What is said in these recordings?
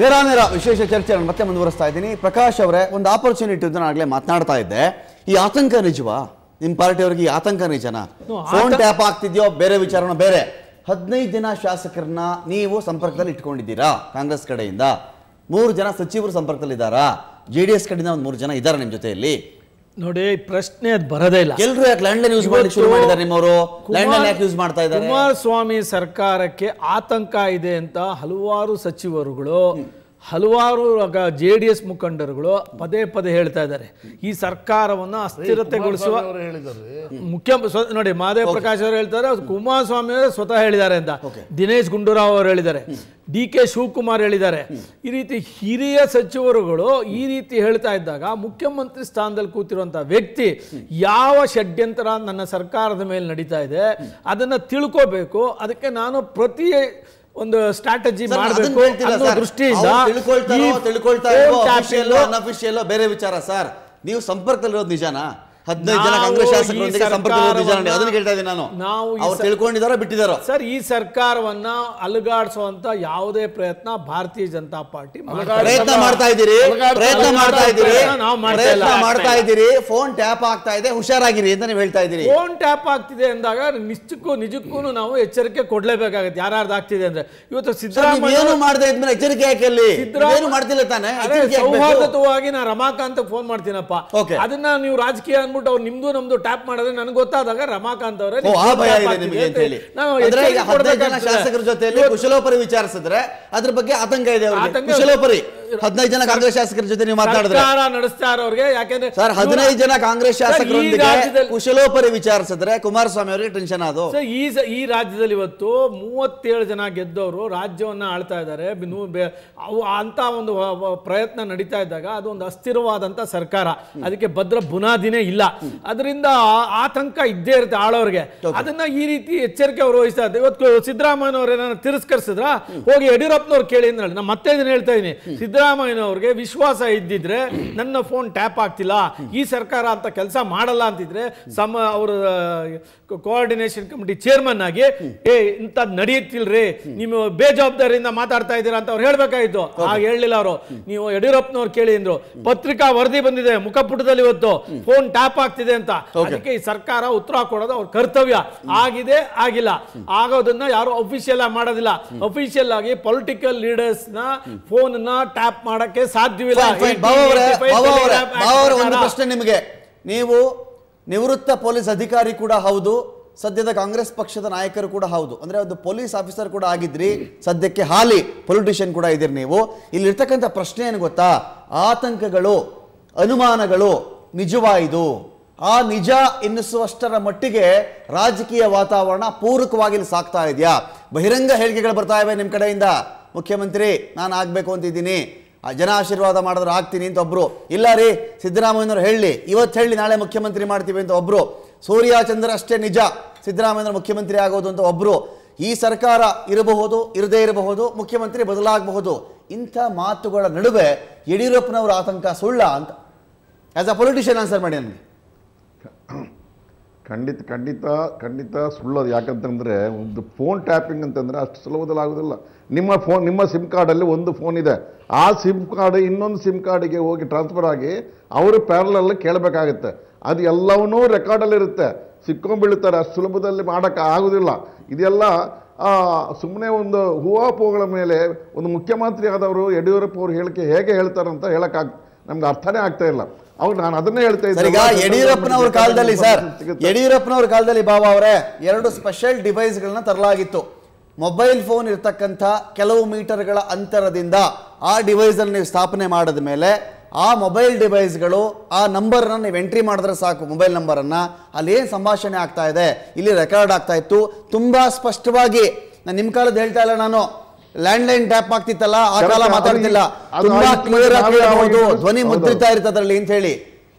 ನೇರ ನೇರ ವಿಶೇಷ ಚರ್ಚೆಯನ್ನು ಮತ್ತೆ ಮುಂದುವರಿಸ್ತಾ ಇದ್ದೀನಿ ಪ್ರಕಾಶ್ ಅವರೇ ಒಂದು ಆಪರ್ಚುನಿಟಿ ಅಂತ ಆಗಲೇ ಮಾತನಾಡ್ತಾ ಇದ್ದೆ ಈ ಆತಂಕ ನಿಜವಾ ನಿಮ್ಮ ಪಾರ್ಟಿಯವರಿಗೆ ಈ ಆತಂಕ ನಿಜನಾ ಫೋನ್ ಟ್ಯಾಪ್ ಆಗ್ತಿದ್ಯೋ ಬೇರೆ ವಿಚಾರನ ಬೇರೆ ಹದಿನೈದು ಜನ ಶಾಸಕರನ್ನ ನೀವು ಸಂಪರ್ಕದಲ್ಲಿ ಇಟ್ಕೊಂಡಿದ್ದೀರಾ ಕಾಂಗ್ರೆಸ್ ಕಡೆಯಿಂದ ಮೂರು ಜನ ಸಚಿವರು ಸಂಪರ್ಕದಲ್ಲಿದ್ದಾರಾ ಜೆ ಡಿ ಎಸ್ ಕಡೆಯಿಂದ ಒಂದು ಮೂರು ಜನ ಇದ್ದಾರೆ ನಿಮ್ ಜೊತೆಯಲ್ಲಿ ನೋಡಿ ಪ್ರಶ್ನೆ ಅದು ಬರದೇ ಇಲ್ಲ ಎಲ್ಲರೂ ಯಾಕೆ ಯೂಸ್ ಮಾಡಿ ಶುರು ಮಾಡಿದ್ದಾರೆ ನಿಮ್ಮವರು ಲಂಡನ್ ಯಾಕೆ ಯೂಸ್ ಮಾಡ್ತಾ ಇದ್ದಾರೆ ಕುಮಾರಸ್ವಾಮಿ ಸರ್ಕಾರಕ್ಕೆ ಆತಂಕ ಇದೆ ಅಂತ ಹಲವಾರು ಸಚಿವರುಗಳು ಹಲವಾರು ಜೆ ಡಿ ಎಸ್ ಮುಖಂಡರುಗಳು ಪದೇ ಪದೇ ಹೇಳ್ತಾ ಇದ್ದಾರೆ ಈ ಸರ್ಕಾರವನ್ನು ಅಸ್ಥಿರತೆಗೊಳಿಸುವ ಮುಖ್ಯ ನೋಡಿ ಮಾದೇವ ಪ್ರಕಾಶ್ ಅವರು ಹೇಳ್ತಾರೆ ಕುಮಾರಸ್ವಾಮಿ ಅವರು ಸ್ವತಃ ಹೇಳಿದ್ದಾರೆ ಅಂತ ದಿನೇಶ್ ಗುಂಡೂರಾವ್ ಅವರು ಹೇಳಿದ್ದಾರೆ ಡಿ ಕೆ ಶಿವಕುಮಾರ್ ಹೇಳಿದ್ದಾರೆ ಈ ರೀತಿ ಹಿರಿಯ ಸಚಿವರುಗಳು ಈ ರೀತಿ ಹೇಳ್ತಾ ಇದ್ದಾಗ ಮುಖ್ಯಮಂತ್ರಿ ಸ್ಥಾನದಲ್ಲಿ ಕೂತಿರುವಂತಹ ವ್ಯಕ್ತಿ ಯಾವ ಷಡ್ಯಂತರ ನನ್ನ ಸರ್ಕಾರದ ಮೇಲೆ ನಡೀತಾ ಇದೆ ಅದನ್ನು ತಿಳ್ಕೋಬೇಕು ಅದಕ್ಕೆ ನಾನು ಪ್ರತಿ ಒಂದು ಸ್ಟ್ರಾಟಜಿ ಮಾಡಬೇಕು ದೃಷ್ಟಿಯಿಂದ ತಿಳ್ಕೊಳ್ತಾರೋ ತಿಳ್ಕೊಳ್ತಾ ಇರೋ ಬೇರೆ ವಿಚಾರ ಸರ್ ನೀವು ಸಂಪರ್ಕದಲ್ಲಿರೋದು ನಿಜನಾ ಹದಿನೈದು ಕಾಂಗ್ರೆಸ್ ನಾನು ನಾವು ತಿಳ್ಕೊಂಡಿದಾರೋ ಸರ್ ಈ ಸರ್ಕಾರವನ್ನ ಅಲುಗಾಡಿಸುವಂತ ಯಾವುದೇ ಪ್ರಯತ್ನ ಭಾರತೀಯ ಜನತಾ ಪಾರ್ಟಿ ಪ್ರಯತ್ನ ಮಾಡ್ತಾ ಇದ್ದೀರಿ ಪ್ರಯತ್ನ ಮಾಡ್ತಾ ಇದ್ದೀರಿ ಪ್ರಯತ್ನ ಮಾಡ್ತಾ ಇದ್ದೀರಿ ಫೋನ್ ಟ್ಯಾಪ್ ಆಗ್ತಾ ಇದೆ ಹುಷಾರಾಗಿರಿ ಅಂತ ನೀವು ಹೇಳ್ತಾ ಇದ್ದೀರಿ ಫೋನ್ ಟ್ಯಾಪ್ ಆಗ್ತಿದೆ ಅಂದಾಗ ನಿಶ್ಚಕ್ಕೂ ನಿಜಕ್ಕೂ ನಾವು ಎಚ್ಚರಿಕೆ ಕೊಡ್ಲೇಬೇಕಾಗುತ್ತೆ ಯಾರ್ಯಾರ್ದು ಆಗ್ತಿದೆ ಅಂದ್ರೆ ಇವತ್ತು ಸಿದ್ದರಾಮಯ್ಯ ಏನು ಮಾಡದೆ ಇದ್ಮೇಲೆ ಎಚ್ಚರಿಕೆ ಯಾಕೆ ಸಿದ್ದರಾಮಯ್ಯ ಮಾಡ್ತಿಲ್ಲ ತಾನೆ ಸೌಹಾರ್ದತವಾಗಿ ನಾ ರಮಾಕಾಂತ್ ಫೋನ್ ಮಾಡ್ತೀನಪ್ಪ ಅದನ್ನ ನೀವು ರಾಜಕೀಯ ಅಂದ್ಬಿಟ್ಟು ಅವ್ರು ನಿಮ್ದು ನಮ್ದು ಟ್ಯಾಪ್ ಮಾಡಿದ್ರೆ ನನಗೆ ಗೊತ್ತಾದಾಗ ರಮಾಕಾಂತ್ ಅವರೇ ಶಾಸಕರ ಜೊತೆ ಕುಶಲೋಪರಿ ವಿಚಾರಿಸಿದ್ರೆ ಅದ್ರ ಬಗ್ಗೆ ಆತಂಕ ಇದೆ ಕುಶಲೋಪರಿ ಹದಿನೈದು ಜನ ಕಾಂಗ್ರೆಸ್ ಶಾಸಕರ ಜೊತೆ ನೀವು ಮಾತಾಡಿದ್ರೆ ನಡೆಸ್ತಾ ಯಾಕಂದ್ರೆ ಸರ್ ಹದಿನೈದು ಜನ ಕಾಂಗ್ರೆಸ್ ಶಾಸಕರು ಕುಶಲೋಪರಿ ವಿಚಾರಿಸಿದ್ರೆ ಕುಮಾರಸ್ವಾಮಿ ಅವರಿಗೆ ಟೆನ್ಷನ್ ಅದು ಈ ರಾಜ್ಯದಲ್ಲಿ ಇವತ್ತು ಮೂವತ್ತೇಳು ಜನ ಗೆದ್ದವರು ರಾಜ್ಯವನ್ನ ಆಳ್ತಾ ಇದ್ದಾರೆ ಅಂತ ಒಂದು ಪ್ರಯತ್ನ ನಡೀತಾ ಇದ್ದಾಗ ಅದು ಒಂದು ಅಸ್ಥಿರವಾದಂತ ಸರ್ಕಾರ ಅದಕ್ಕೆ ಭದ್ರ ಬುನಾದಿನೇ ಇಲ್ಲ ಅದರಿಂದ ಆತಂಕ ಇದ್ದೇ ಇರುತ್ತೆ ಆಳೋರಿಗೆ ಅದನ್ನ ಈ ರೀತಿ ಎಚ್ಚರಿಕೆ ಅವರು ವಹಿಸ್ತಾ ಇದ್ದಾರೆ ಇವತ್ತು ಸಿದ್ದರಾಮಯ್ಯ ಅವ್ರ ಏನಾದ್ರು ತಿರಸ್ಕರಿಸಿದ್ರ ಹೋಗಿ ಯಡಿಯೂರಪ್ಪನವ್ರು ಕೇಳಿ ಅಂದ್ರೆ ನಾನು ಮತ್ತೆ ಇದನ್ನ ಹೇಳ್ತಾ ಇದ್ದೀನಿ ಸಿದ್ದರಾಮಯ್ಯ ಸಿದ್ದರಾಮಯ್ಯನವ್ರಿಗೆ ವಿಶ್ವಾಸ ಇದ್ದಿದ್ರೆ ನನ್ನ ಫೋನ್ ಟ್ಯಾಪ್ ಆಗ್ತಿಲ್ಲ ಈ ಸರ್ಕಾರ ಅಂತ ಕೆಲಸ ಮಾಡಲ್ಲ ಅಂತಿದ್ರೆ ಸಮ ಅವರ ಕೋಆರ್ಡಿನೇಷನ್ ಕಮಿಟಿ ಚೇರ್ಮನ್ ಆಗಿ ಏ ಇಂತ ನಡೆಯುತ್ತಿಲ್ರಿ ನೀವು ಬೇಜವಾಬ್ದಾರಿಯಿಂದ ಮಾತಾಡ್ತಾ ಇದ್ದೀರಾ ಅಂತ ಅವ್ರು ಹೇಳ್ಬೇಕಾಯ್ತು ಆಗ ಹೇಳಲಿಲ್ಲ ಅವರು ನೀವು ಯಡಿಯೂರಪ್ಪನವ್ರು ಕೇಳಿ ಅಂದ್ರು ಪತ್ರಿಕಾ ವರದಿ ಬಂದಿದೆ ಮುಖಪುಟದಲ್ಲಿ ಇವತ್ತು ಫೋನ್ ಟ್ಯಾಪ್ ಆಗ್ತಿದೆ ಅಂತ ಅದಕ್ಕೆ ಈ ಸರ್ಕಾರ ಉತ್ತರ ಕೊಡೋದು ಅವ್ರ ಕರ್ತವ್ಯ ಆಗಿದೆ ಆಗಿಲ್ಲ ಆಗೋದನ್ನ ಯಾರು ಅಫಿಷಿಯಲ್ ಆಗಿ ಮಾಡೋದಿಲ್ಲ ಅಫಿಷಿಯಲ್ ಆಗಿ ಪೊಲಿಟಿಕಲ್ ಲೀಡರ್ಸ್ ನ ಫೋನ್ ನ ಆಪ್ ಮಾಡಕ್ಕೆ ಸಾಧ್ಯವಿಲ್ಲ ಒಂದು ಪ್ರಶ್ನೆ ನಿಮಗೆ ನೀವು ನಿವೃತ್ತ ಪೊಲೀಸ್ ಅಧಿಕಾರಿ ಕೂಡ ಹೌದು ಸದ್ಯದ ಕಾಂಗ್ರೆಸ್ ಪಕ್ಷದ ನಾಯಕರು ಕೂಡ ಹೌದು ಅಂದ್ರೆ ಒಂದು ಪೊಲೀಸ್ ಆಫೀಸರ್ ಕೂಡ ಆಗಿದ್ರಿ ಸದ್ಯಕ್ಕೆ ಹಾಲಿ ಪೊಲಿಟಿಷಿಯನ್ ಕೂಡ ಇದ್ದೀರಿ ನೀವು ಇಲ್ಲಿರ್ತಕ್ಕಂಥ ಪ್ರಶ್ನೆ ಏನು ಗೊತ್ತಾ ಆತಂಕಗಳು ಅನುಮಾನಗಳು ನಿಜವಾಯಿದು ಆ ನಿಜ ಎನ್ನಿಸುವಷ್ಟರ ಮಟ್ಟಿಗೆ ರಾಜಕೀಯ ವಾತಾವರಣ ಪೂರಕವಾಗಿ ಸಾಕ್ತಾ ಇದೆಯಾ ಬಹಿರಂಗ ಹೇಳಿಕೆಗಳು ಬರ್ತಾ ಇವೆ ನಿಮ್ಮ ಕಡೆಯಿಂದ ಮುಖ್ಯಮಂತ್ರಿ ನಾನು ಆಗಬೇಕು ಅಂತಿದ್ದೀನಿ ಜನ ಆಶೀರ್ವಾದ ಮಾಡಿದ್ರೆ ಆಗ್ತೀನಿ ಅಂತ ಒಬ್ಬರು ಇಲ್ಲ ರೀ ಸಿದ್ದರಾಮಯ್ಯನವ್ರು ಹೇಳಿ ಇವತ್ತು ಹೇಳಿ ನಾಳೆ ಮುಖ್ಯಮಂತ್ರಿ ಮಾಡ್ತೀವಿ ಅಂತ ಒಬ್ಬರು ಸೂರ್ಯ ಚಂದ್ರ ಅಷ್ಟೇ ನಿಜ ಸಿದ್ದರಾಮಯ್ಯನವ್ರು ಮುಖ್ಯಮಂತ್ರಿ ಆಗೋದು ಅಂತ ಒಬ್ಬರು ಈ ಸರ್ಕಾರ ಇರಬಹುದು ಇರದೇ ಇರಬಹುದು ಮುಖ್ಯಮಂತ್ರಿ ಬದಲಾಗಬಹುದು ಇಂಥ ಮಾತುಗಳ ನಡುವೆ ಯಡಿಯೂರಪ್ಪನವರ ಆತಂಕ ಸುಳ್ಳ ಅಂತ ಆ್ಯಸ್ ಅ ಪೊಲಿಟಿಷಿಯನ್ ಆನ್ಸರ್ ಮಾಡಿ ನನಗೆ ಖಂಡಿತ ಖಂಡಿತ ಖಂಡಿತ ಸುಳ್ಳೋದು ಯಾಕಂತಂದರೆ ಒಂದು ಫೋನ್ ಟ್ಯಾಪಿಂಗ್ ಅಂತಂದರೆ ಅಷ್ಟು ಸುಲಭದಲ್ಲಿ ಆಗೋದಿಲ್ಲ ನಿಮ್ಮ ಫೋನ್ ನಿಮ್ಮ ಸಿಮ್ ಕಾರ್ಡಲ್ಲಿ ಒಂದು ಫೋನ್ ಇದೆ ಆ ಸಿಮ್ ಕಾರ್ಡ್ ಇನ್ನೊಂದು ಸಿಮ್ ಕಾರ್ಡಿಗೆ ಹೋಗಿ ಟ್ರಾನ್ಸ್ಫರ್ ಆಗಿ ಅವರು ಪ್ಯಾರಲಲ್ಲಿ ಕೇಳಬೇಕಾಗುತ್ತೆ ಅದು ಎಲ್ಲವನ್ನೂ ರೆಕಾರ್ಡಲ್ಲಿರುತ್ತೆ ಸಿಕ್ಕೊಂಡ್ಬೀಳ್ತಾರೆ ಅಷ್ಟು ಸುಲಭದಲ್ಲಿ ಮಾಡೋಕ್ಕೆ ಆಗೋದಿಲ್ಲ ಇದೆಲ್ಲ ಸುಮ್ಮನೆ ಒಂದು ಪೋಗಳ ಮೇಲೆ ಒಂದು ಮುಖ್ಯಮಂತ್ರಿ ಆದವರು ಯಡಿಯೂರಪ್ಪ ಅವರು ಹೇಳಿಕೆ ಹೇಗೆ ಹೇಳ್ತಾರೆ ಅಂತ ಹೇಳೋಕ್ಕಾಗ ನಮ್ಗೆ ಅರ್ಥನೇ ಆಗ್ತಾ ಇಲ್ಲ ಅವ್ರು ನಾನು ಅದನ್ನೇ ಹೇಳ್ತಾ ಸರ್ ಈಗ ಯಡಿಯೂರಪ್ಪನವ್ರ ಕಾಲದಲ್ಲಿ ಸರ್ ಯಡಿಯೂರಪ್ಪನವ್ರ ಕಾಲದಲ್ಲಿ ಬಾಬಾ ಅವರೇ ಎರಡು ಸ್ಪೆಷಲ್ ಡಿವೈಸ್ಗಳನ್ನ ತರಲಾಗಿತ್ತು ಮೊಬೈಲ್ ಫೋನ್ ಇರ್ತಕ್ಕಂಥ ಕೆಲವು ಮೀಟರ್ಗಳ ಅಂತರದಿಂದ ಆ ಡಿವೈಸನ್ನು ನೀವು ಸ್ಥಾಪನೆ ಮಾಡಿದ ಮೇಲೆ ಆ ಮೊಬೈಲ್ ಡಿವೈಸ್ಗಳು ಆ ನಂಬರನ್ನು ನೀವು ಎಂಟ್ರಿ ಮಾಡಿದ್ರೆ ಸಾಕು ಮೊಬೈಲ್ ನಂಬರನ್ನು ಅಲ್ಲಿ ಏನು ಸಂಭಾಷಣೆ ಆಗ್ತಾ ಇದೆ ಇಲ್ಲಿ ರೆಕಾರ್ಡ್ ಆಗ್ತಾ ಇತ್ತು ತುಂಬ ಸ್ಪಷ್ಟವಾಗಿ ನಾನು ನಿಮ್ಮ ಕಾಲದ ಹೇಳ್ತಾ ಇಲ್ಲ ನಾನು ಲ್ಯಾಂಡ್ ಲೈನ್ ಟ್ಯಾಪ್ ಆಗ್ತಿತ್ತಲ್ಲ ಆ ಕಾಲ ಮಾತಾಡ್ತಿಲ್ಲ ತುಂಬಾ ಕ್ಲಿಯರ್ ಆಗಿ ಧ್ವನಿ ಮುದ್ರಿತಾ ಅದರಲ್ಲಿ ಅಂತ ಹೇಳಿ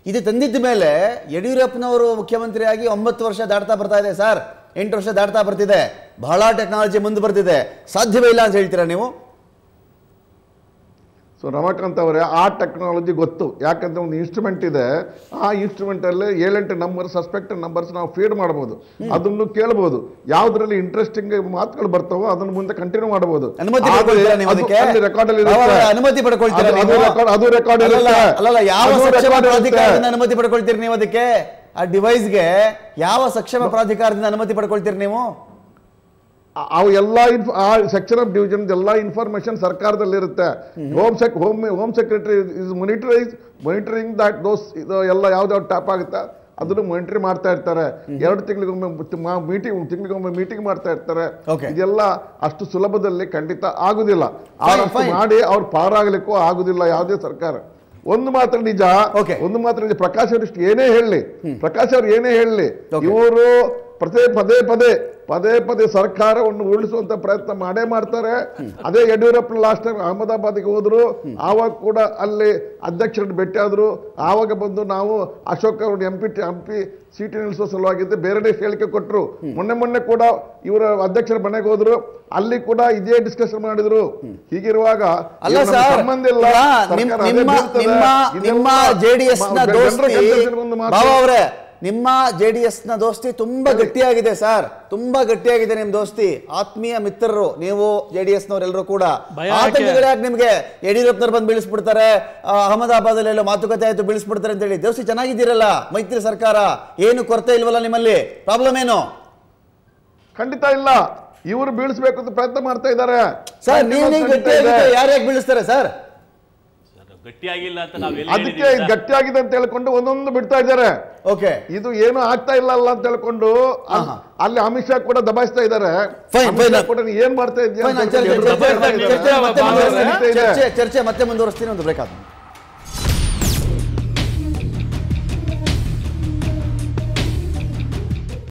ಇದು ತಂದಿದ್ದ ಮೇಲೆ ಯಡಿಯೂರಪ್ಪನವರು ಮುಖ್ಯಮಂತ್ರಿಯಾಗಿ ಒಂಬತ್ತು ವರ್ಷ ದಾಟ್ತಾ ಬರ್ತಾ ಇದೆ ಸರ್ ಎಂಟು ವರ್ಷ ದಾಟ್ತಾ ಬರ್ತಿದೆ ಬಹಳ ಟೆಕ್ನಾಲಜಿ ಮುಂದೆ ಬರ್ತಿದೆ ಸಾಧ್ಯವೇ ಇಲ್ಲ ಅಂತ ಹೇಳ್ತೀರಾ ನೀವು ಸೊ ರಮಾಕಾಂತ್ ಅವರೇ ಆ ಟೆಕ್ನಾಲಜಿ ಗೊತ್ತು ಯಾಕಂದರೆ ಒಂದು ಇನ್ಸ್ಟ್ರೂಮೆಂಟ್ ಇದೆ ಆ ಅಲ್ಲಿ ಏಳೆಂಟು ನಂಬರ್ ಸಸ್ಪೆಕ್ಟ್ ನಂಬರ್ಸ್ ನಾವು ಫೀಡ್ ಮಾಡಬಹುದು ಅದನ್ನು ಕೇಳ್ಬೋದು ಯಾವುದರಲ್ಲಿ ಇಂಟ್ರೆಸ್ಟಿಂಗ್ ಮಾತುಗಳು ಬರ್ತಾವೋ ಅದನ್ನು ಮುಂದೆ ಕಂಟಿನ್ಯೂ ಮಾಡಬಹುದು ಅನುಮತಿ ಪಡ್ಕೊಳ್ತೀರಿ ನೀವು ಅದಕ್ಕೆ ಆ ಡಿವೈಸ್ಗೆ ಯಾವ ಸಕ್ಷಮ ಪ್ರಾಧಿಕಾರದಿಂದ ಅನುಮತಿ ಪಡ್ಕೊಳ್ತೀರಿ ನೀವು ಅವು ಎಲ್ಲ ಇನ್ಫ್ ಆ ಸೆಕ್ಷನ್ ಆಫ್ ಡಿವಿಷನ್ ಎಲ್ಲ ಇನ್ಫಾರ್ಮೇಶನ್ ಸರ್ಕಾರದಲ್ಲಿರುತ್ತೆ home sec home home secretary is monetise monitoring that those ಇದು ಎಲ್ಲ ಯಾವ್ದಾವ್ದು ಟ್ಯಾಪ್ ಆಗುತ್ತೆ ಅದನ್ನು ಮಾನಿಟರ್ ಮಾಡ್ತಾ ಇರ್ತಾರೆ ಎರಡು ತಿಂಗಳಿಗೊಮ್ಮೆ ಮೀಟಿಂಗ್ ತಿಂಗಳಿಗೊಮ್ಮೆ ಮೀಟಿಂಗ್ ಮಾಡ್ತಾ ಇರ್ತಾರೆ ಇದೆಲ್ಲ ಅಷ್ಟು ಸುಲಭದಲ್ಲಿ ಖಂಡಿತ ಆಗುದಿಲ್ಲ ಮಾಡಿ ಅವ್ರು ಪಾರಾಗ್ಲಿಕ್ಕೂ ಆಗುದಿಲ್ಲ ಯಾವುದೇ ಸರ್ಕಾರ ಒಂದು ಮಾತ್ರ ನಿಜ ಒಂದು ಮಾತ್ರ ನಿಜ ಪ್ರಕಾಶ್ ಅವರಿಷ್ಟು ಏನೇ ಹೇಳಲಿ ಪ್ರಕಾಶ್ ಅವ್ರು ಏನೇ ಹೇಳಲಿ ಇವರು ಪ್ರತಿ ಪದೇ ಪದೇ ಪದೇ ಪದೇ ಸರ್ಕಾರವನ್ನು ಉರುಳಿಸುವಂತ ಪ್ರಯತ್ನ ಮಾಡೇ ಮಾಡ್ತಾರೆ ಅದೇ ಯಡಿಯೂರಪ್ಪ ಲಾಸ್ಟ್ ಟೈಮ್ ಅಹಮದಾಬಾದ್ಗೆ ಹೋದ್ರು ಆವಾಗ ಕೂಡ ಅಲ್ಲಿ ಅಧ್ಯಕ್ಷರನ್ನು ಭೇಟಿ ಆದ್ರು ಆವಾಗ ಬಂದು ನಾವು ಅಶೋಕ್ ಅವ್ರ M P M P seat ನಿಲ್ಲಿಸುವ ಸಲುವಾಗಿ ಬೇರೆ ಹೇಳಿಕೆ ಕೊಟ್ಟರು ಮೊನ್ನೆ ಮೊನ್ನೆ ಕೂಡ ಇವರ ಅಧ್ಯಕ್ಷರ ಮನೆಗೆ ಹೋದ್ರು ಅಲ್ಲಿ ಕೂಡ ಇದೇ ಡಿಸ್ಕಷನ್ ಮಾಡಿದ್ರು ಹೀಗಿರುವಾಗ ಅಲ್ಲ ಸಂಬಂಧ ಇಲ್ಲ ಜೆಡಿಎಸ್ ನಿಮ್ಮ ಜೆ ಡಿ ಎಸ್ನ ದೋಸ್ತಿ ತುಂಬಾ ಗಟ್ಟಿಯಾಗಿದೆ ಸರ್ ತುಂಬಾ ಗಟ್ಟಿಯಾಗಿದೆ ನಿಮ್ ದೋಸ್ತಿ ಆತ್ಮೀಯ ಮಿತ್ರರು ನೀವು ಜೆ ಡಿ ಕೂಡ ನಿಮ್ಗೆ ನಿಮಗೆ ಯಡಿಯೂರಪ್ಪನವ್ರು ಬಂದು ಬೀಳಿಸ್ಬಿಡ್ತಾರೆ ಅಹಮದಾಬಾದ್ ಎಲ್ಲೋ ಮಾತುಕತೆ ಆಯ್ತು ಬೀಳಿಸ್ಬಿಡ್ತಾರೆ ಅಂತ ಹೇಳಿ ದೋಸ್ತಿ ಚೆನ್ನಾಗಿದ್ದೀರಲ್ಲ ಮೈತ್ರಿ ಸರ್ಕಾರ ಏನು ಕೊರತೆ ಇಲ್ವಲ್ಲ ನಿಮ್ಮಲ್ಲಿ ಪ್ರಾಬ್ಲಮ್ ಏನು ಖಂಡಿತ ಇಲ್ಲ ಇವರು ಬೀಳಿಸ್ಬೇಕು ಅಂತ ಪ್ರಯತ್ನ ಮಾಡ್ತಾ ಇದ್ದಾರೆ ಸರ್ ನೀವು ಗಟ್ಟಿಯಾಗಿದ್ದರೆ ಬೀಳಿಸ್ತಾರೆ ಸರ್ ಗಟ್ಟಿಯಾಗಿಲ್ಲ ಅಂತ ನಾವು ಅದಕ್ಕೆ ಗಟ್ಟಿಯಾಗಿದೆ ಅಂತ ಹೇಳ್ಕೊಂಡು ಒಂದೊಂದು ಬಿಡ್ತಾ ಇದ್ದಾರೆ ಓಕೆ ಇದು ಏನು ಆಗ್ತಾ ಇಲ್ಲ ಅಲ್ಲ ಅಂತ ಹೇಳ್ಕೊಂಡು ಅಲ್ಲಿ ಅಮಿತ್ ಶಾ ಕೂಡ ದಬಾಯಿಸ್ತಾ ಇದ್ದಾರೆ ಏನ್ ಮಾಡ್ತಾ ಇದ್ದೀಯ ಚರ್ಚೆ ಮತ್ತೆ ಮುಂದುವರಿಸ್ತೀನಿ ಒಂದು ಬ್ರೇಕ್